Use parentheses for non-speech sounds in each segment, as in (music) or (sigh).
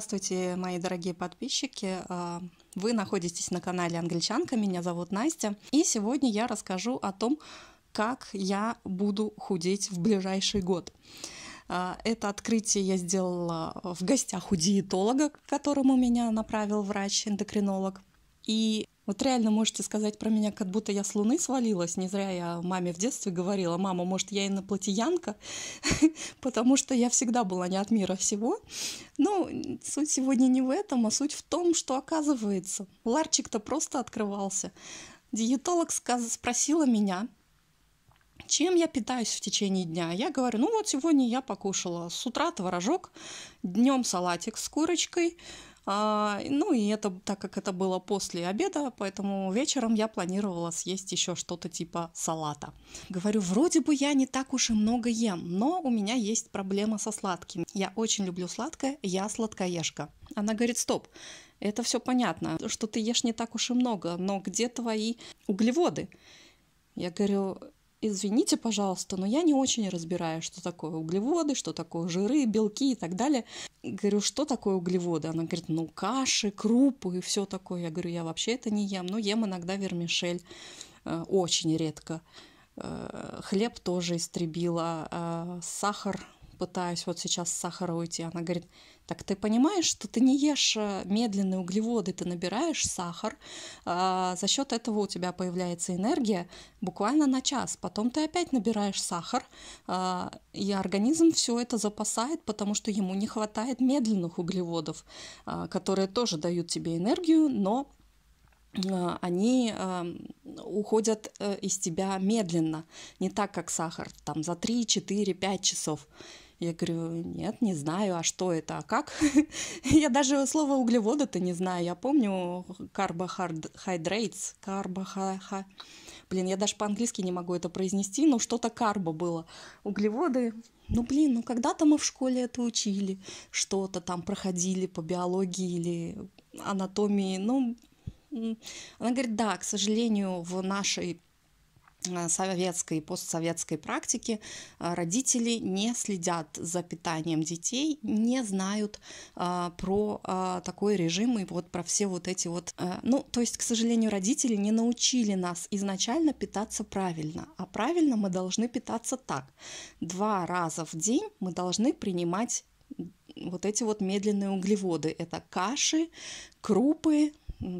Здравствуйте, мои дорогие подписчики! А, вы находитесь на канале Англичанка, меня зовут Настя, и сегодня я расскажу о том, как я буду худеть в ближайший год. А, это открытие я сделала в гостях у диетолога, к которому меня направил врач-эндокринолог. И вот реально можете сказать про меня, как будто я с луны свалилась. Не зря я маме в детстве говорила, мама, может, я инопланетянка, (laughs) потому что я всегда была не от мира всего. Но ну, суть сегодня не в этом, а суть в том, что оказывается, ларчик-то просто открывался. Диетолог сказ- спросила меня, чем я питаюсь в течение дня. Я говорю, ну вот сегодня я покушала с утра творожок, днем салатик с курочкой, а, ну и это, так как это было после обеда, поэтому вечером я планировала съесть еще что-то типа салата. Говорю, вроде бы я не так уж и много ем, но у меня есть проблема со сладким. Я очень люблю сладкое, я сладкоежка. Она говорит, стоп, это все понятно, что ты ешь не так уж и много, но где твои углеводы? Я говорю, извините, пожалуйста, но я не очень разбираю, что такое углеводы, что такое жиры, белки и так далее. Говорю, что такое углеводы? Она говорит, ну, каши, крупы и все такое. Я говорю, я вообще это не ем, но ем иногда вермишель, э, очень редко. Э, хлеб тоже истребила, а, сахар пытаюсь вот сейчас с сахара уйти. Она говорит, так ты понимаешь, что ты не ешь э, медленные углеводы, ты набираешь сахар, а за счет этого у тебя появляется энергия буквально на час. Потом ты опять набираешь сахар, а, и организм все это запасает, потому что ему не хватает медленных углеводов, а, которые тоже дают тебе энергию, но а, они а, уходят э, из тебя медленно, не так, как сахар, там за 3, 4, 5 часов. Я говорю, нет, не знаю, а что это, а как? (laughs) Я даже слово углевода-то не знаю. Я помню carbohydrates, карбоха, Блин, я даже по-английски не могу это произнести, но что-то карбо было. Углеводы. Ну, блин, ну когда-то мы в школе это учили, что-то там проходили по биологии или анатомии. Ну, она говорит, да, к сожалению, в нашей Э, советской и постсоветской практики э, родители не следят за питанием детей, не знают а, про а, такой режим и вот про все вот эти вот... А, ну, то есть, к сожалению, родители не научили нас изначально питаться правильно, а правильно мы должны питаться так. Два раза в день мы должны принимать вот эти вот медленные углеводы. Это каши, крупы,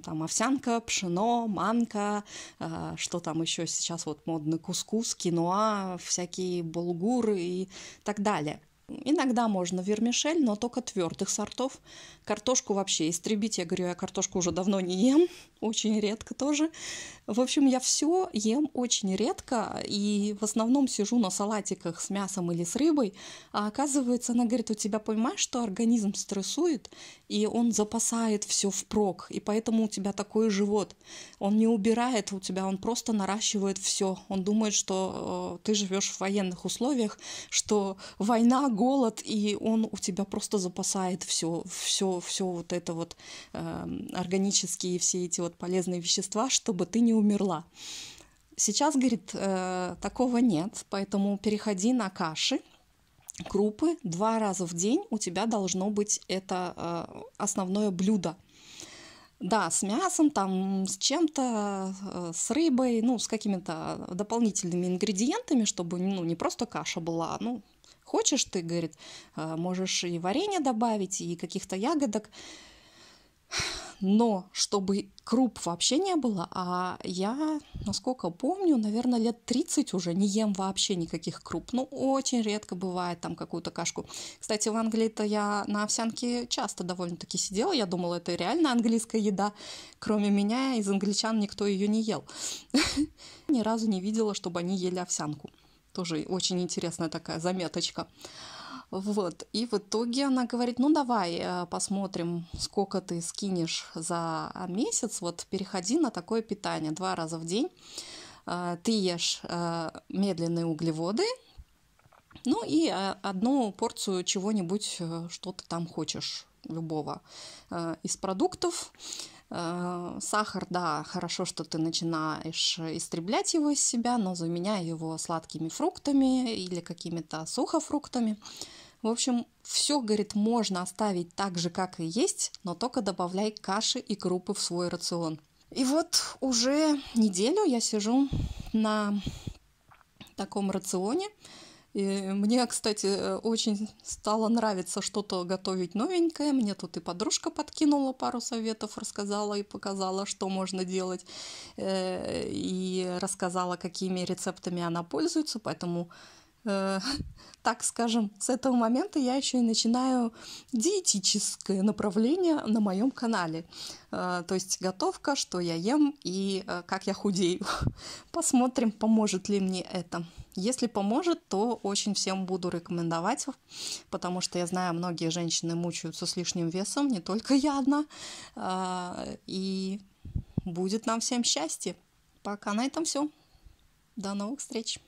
там овсянка, пшено, манка, э, что там еще сейчас вот модно, кускус, киноа, всякие булгуры и так далее. Иногда можно вермишель, но только твердых сортов. Картошку вообще истребить. Я говорю, я картошку уже давно не ем очень редко тоже. В общем, я все ем очень редко и в основном сижу на салатиках с мясом или с рыбой. А оказывается, она говорит, у тебя понимаешь, что организм стрессует, и он запасает все впрок, и поэтому у тебя такой живот. Он не убирает у тебя, он просто наращивает все. Он думает, что э, ты живешь в военных условиях, что война, голод, и он у тебя просто запасает все, все, все вот это вот э, органические все эти вот вот полезные вещества, чтобы ты не умерла. Сейчас, говорит, э, такого нет, поэтому переходи на каши, крупы. Два раза в день у тебя должно быть это э, основное блюдо. Да, с мясом, там, с чем-то, э, с рыбой, ну, с какими-то дополнительными ингредиентами, чтобы, ну, не просто каша была, а, ну, хочешь ты, говорит, можешь и варенье добавить, и каких-то ягодок но чтобы круп вообще не было, а я, насколько помню, наверное, лет 30 уже не ем вообще никаких круп. Ну, очень редко бывает там какую-то кашку. Кстати, в Англии-то я на овсянке часто довольно-таки сидела. Я думала, это реально английская еда. Кроме меня, из англичан никто ее не ел. (laughs) Ни разу не видела, чтобы они ели овсянку. Тоже очень интересная такая заметочка. Вот. И в итоге она говорит, ну давай э, посмотрим, сколько ты скинешь за месяц, вот переходи на такое питание два раза в день. Э, ты ешь э, медленные углеводы, ну и одну порцию чего-нибудь, что ты там хочешь, любого из продуктов. Э, сахар, да, хорошо, что ты начинаешь истреблять его из себя, но заменяй его сладкими фруктами или какими-то сухофруктами. В общем, все, говорит, можно оставить так же, как и есть, но только добавляй каши и крупы в свой рацион. И вот уже неделю я сижу на таком рационе, и мне, кстати, э, очень стало нравиться что-то готовить новенькое. Мне тут и подружка подкинула пару советов, рассказала и показала, что можно делать. Э, и рассказала, какими рецептами она пользуется. Поэтому э, (laughs) так скажем, с этого момента я еще и начинаю диетическое направление на моем канале. То есть готовка, что я ем и как я худею. (laughs) Посмотрим, поможет ли мне это. Если поможет, то очень всем буду рекомендовать, потому что я знаю, многие женщины мучаются с лишним весом, не только я одна. А, и будет нам всем счастье. Пока на этом все. До новых встреч.